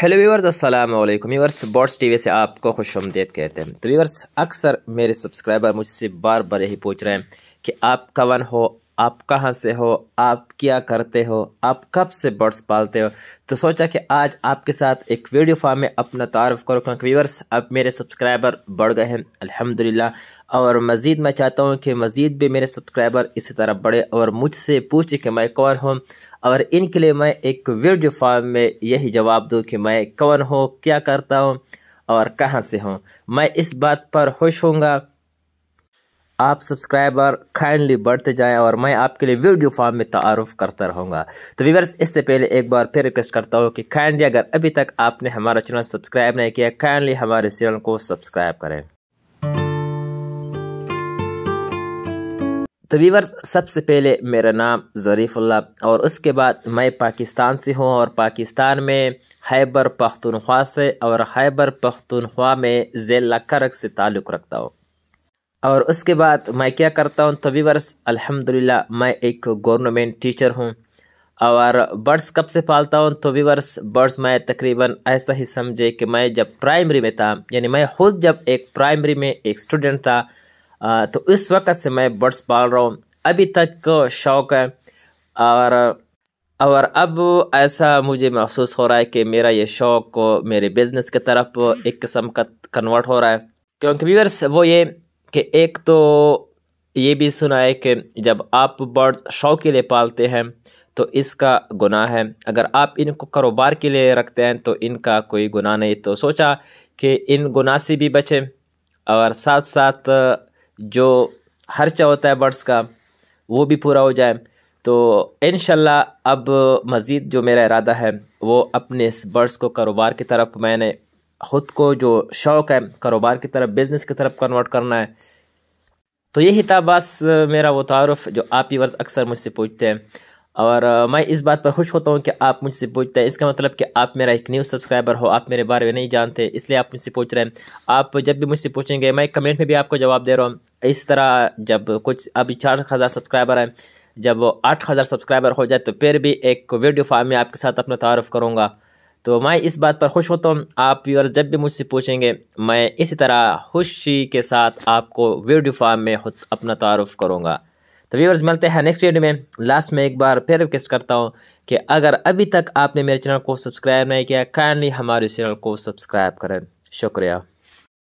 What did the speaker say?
hello viewers अस्सलाम वालेकुम viewers bots TV से आपको खुश आमदेद कहते हैं तो व्यूवर्स अक्सर मेरे सब्सक्राइबर मुझसे बार बार यही पूछ रहे हैं कि आप कवन हो आप कहाँ से हो आप क्या करते हो आप कब से बर्ड्स पालते हो तो सोचा कि आज आपके साथ एक वीडियो फॉर्म में अपना तारफ़ करो क्योंकि व्यूवर्स अब मेरे सब्सक्राइबर बढ़ गए हैं अल्हम्दुलिल्लाह और मज़ीद मैं चाहता हूँ कि मज़ीद भी मेरे सब्सक्राइबर इसी तरह बढ़े और मुझसे पूछे कि मैं कौन हूँ और इनके लिए मैं एक वीडियो फॉर्म में यही जवाब दूँ कि मैं कौन हूँ क्या करता हूँ और कहाँ से हूँ मैं इस बात पर खुश हूँगा आप सब्सक्राइबर काइंडली बढ़ते जाएं और मैं आपके लिए वीडियो फॉर्म में तारुफ़ करता रहूँगा तो वीवर्स इससे पहले एक बार फिर रिक्वेस्ट करता हूँ कि काइंडली अगर अभी तक आपने हमारा चैनल सब्सक्राइब नहीं किया काइंडली हमारे चैनल को सब्सक्राइब करें तो वीवर्स सबसे पहले मेरा नाम ज़रीफ़ुल्ला और उसके बाद मैं पाकिस्तान से हूँ और पाकिस्तान में हैबर पख्तनख्वा से और हैबर पख्तनख्वा में जेल करक से ताल्लुक़ रखता हूँ और उसके बाद मैं क्या करता हूँ तभी वर्ष अल्हम्दुलिल्लाह मैं एक गवर्नमेंट टीचर हूँ और बर्ड्स कब से पालता हूँ तो वीवर्स बर्ड्स मैं तकरीबन ऐसा ही समझे कि मैं जब प्राइमरी में था यानी मैं खुद जब एक प्राइमरी में एक स्टूडेंट था तो उस वक़्त से मैं बर्ड्स पाल रहा हूँ अभी तक शौक़ है और और अब ऐसा मुझे महसूस हो रहा है कि मेरा ये शौक़ मेरे बिज़नेस की तरफ एक किस्म का कन्वर्ट हो रहा है क्योंकि वीवर्स वो ये कि एक तो ये भी सुना है कि जब आप बर्ड शौक के लिए पालते हैं तो इसका गुनाह है अगर आप इनको कारोबार के लिए रखते हैं तो इनका कोई गुनाह नहीं तो सोचा कि इन गुनाह से भी बचें और साथ साथ जो खर्चा होता है बर्ड्स का वो भी पूरा हो जाए तो इन अब मज़ीद जो मेरा इरादा है वो अपने इस बर्ड्स को कारोबार की तरफ मैंने ख़ुद को जो शौक़ है कारोबार की तरफ बिज़नेस की तरफ कन्वर्ट करना है तो यही था बस मेरा वो तारफ़ जो आप ही वर्ष अक्सर मुझसे पूछते हैं और मैं इस बात पर खुश होता हूँ कि आप मुझसे पूछते हैं इसका मतलब कि आप मेरा एक न्यूज़ सब्सक्राइबर हो आप मेरे बारे में नहीं जानते इसलिए आप मुझसे पूछ रहे हैं आप जब भी मुझसे पूछेंगे मैं कमेंट में भी आपको जवाब दे रहा हूँ इस तरह जब कुछ अभी चार हज़ार सब्सक्राइबर हैं जब आठ हज़ार सब्सक्राइबर हो जाए तो फिर भी एक वीडियो फॉर्म में आपके साथ अपना तारफ़ करूँगा तो मैं इस बात पर खुश होता हूँ आप व्यूअर्स जब भी मुझसे पूछेंगे मैं इसी तरह खुशी के साथ आपको वीडियो फॉर्म में अपना तारफ़ करूँगा तो व्यूअर्स मिलते हैं नेक्स्ट वीडियो में लास्ट में एक बार फिर रिक्वेस्ट करता हूँ कि अगर अभी तक आपने मेरे चैनल को सब्सक्राइब नहीं किया काइंडली हमारे चैनल को सब्सक्राइब करें शुक्रिया